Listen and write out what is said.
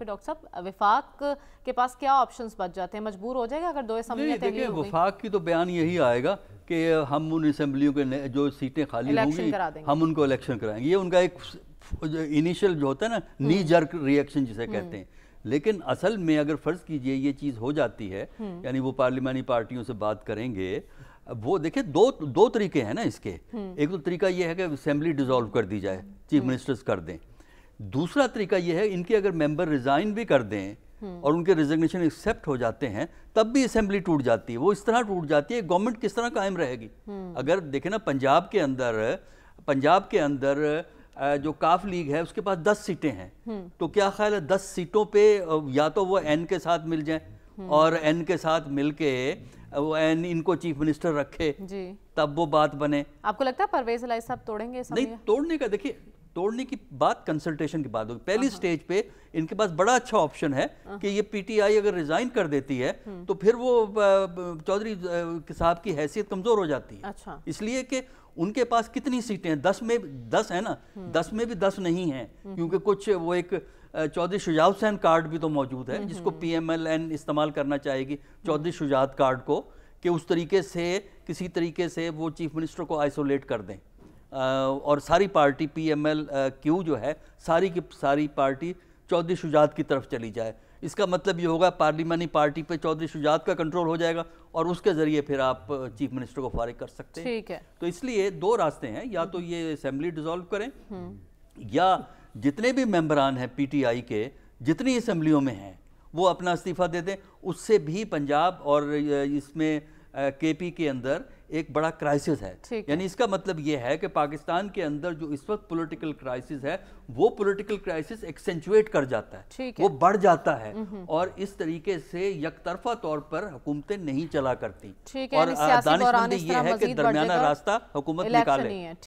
फिर डॉक्टर साहब विफाक के पास क्या ऑप्शंस बच जाते हैं मजबूर हो जाएगा अगर दो असम्बलियाँ देखिए विफाक की तो बयान यही आएगा कि हम उन असम्बलियों के जो सीटें खाली होंगी हम उनको इलेक्शन कराएंगे ये उनका एक इनिशियल जो होता है ना नी जर्क रिएक्शन जिसे हम्म। कहते हैं लेकिन असल में अगर फ़र्ज़ कीजिए ये चीज़ हो जाती है हम्म। यानी वो पार्लियामानी पार्टियों से बात करेंगे वो देखिए दो दो तरीके हैं ना इसके हम्म। एक तो तरीका ये है कि असेंबली डिसॉल्व कर दी जाए चीफ मिनिस्टर्स कर दें दूसरा तरीका यह है इनके अगर मेंबर रिज़ाइन भी कर दें हम्म। और उनके रिजिग्नेशन एक्सेप्ट हो जाते हैं तब भी असेंबली टूट जाती है वो इस तरह टूट जाती है गवर्नमेंट किस तरह कायम रहेगी हम्म। अगर देखें ना पंजाब के अंदर पंजाब के अंदर जो काफ लीग है उसके पास दस सीटें हैं हम्म। तो क्या ख्याल है दस सीटों पे या तो वो एन के साथ मिल जाए और एन के साथ मिलके वो एन इनको चीफ मिनिस्टर रखे जी। तब वो बात बने आपको लगता है परवेज लाई साहब तोड़ेंगे नहीं तोड़ने का देखिए तोड़ने की बात कंसल्टेशन के बाद होगी पहली स्टेज हाँ, हाँ। पे इनके पास बड़ा अच्छा ऑप्शन है हाँ। कि ये पीटीआई अगर रिजाइन कर देती है हम्म। तो फिर वो चौधरी साहब की हैसियत कमजोर हो जाती है अच्छा। इसलिए कि उनके पास कितनी सीटें हैं दस में दस है ना हम्म। दस में भी दस नहीं है हम्म। क्योंकि कुछ वो एक चौधरी शुजात हुसैन कार्ड भी तो मौजूद है जिसको पी इस्तेमाल करना चाहेगी चौधरी शुजात कार्ड को कि उस तरीके से किसी तरीके से वो चीफ मिनिस्टर को आइसोलेट कर दें और सारी party P M L Q जो है सारी की सारी पार्टी चौधरी शुजात की तरफ चली जाए इसका मतलब ये होगा पार्लिमानी पार्टी पे चौधरी शुजात का कंट्रोल हो जाएगा और उसके ज़रिए फिर आप चीफ मिनिस्टर को फारिग कर सकते हैं ठीक है तो इसलिए दो रास्ते हैं या तो ये असेंबली डिजोल्व करें हम्म। या जितने भी मेम्बरान हैं पीटीआई के जितनी असम्बलियों में हैं वो अपना इस्तीफ़ा दे दें उससे भी पंजाब और इसमें के पी के अंदर एक बड़ा क्राइसिस है यानी इसका मतलब ये है कि पाकिस्तान के अंदर जो इस वक्त पॉलिटिकल क्राइसिस है वो पॉलिटिकल क्राइसिस एक्सेंचुएट कर जाता है वो बढ़ जाता है हम्म, हम्म। और इस तरीके से यकतरफा तौर पर हुकूमतें नहीं चला करती और दानिशमंदी ये है कि दरमियाना रास्ता हुकूमत निकाले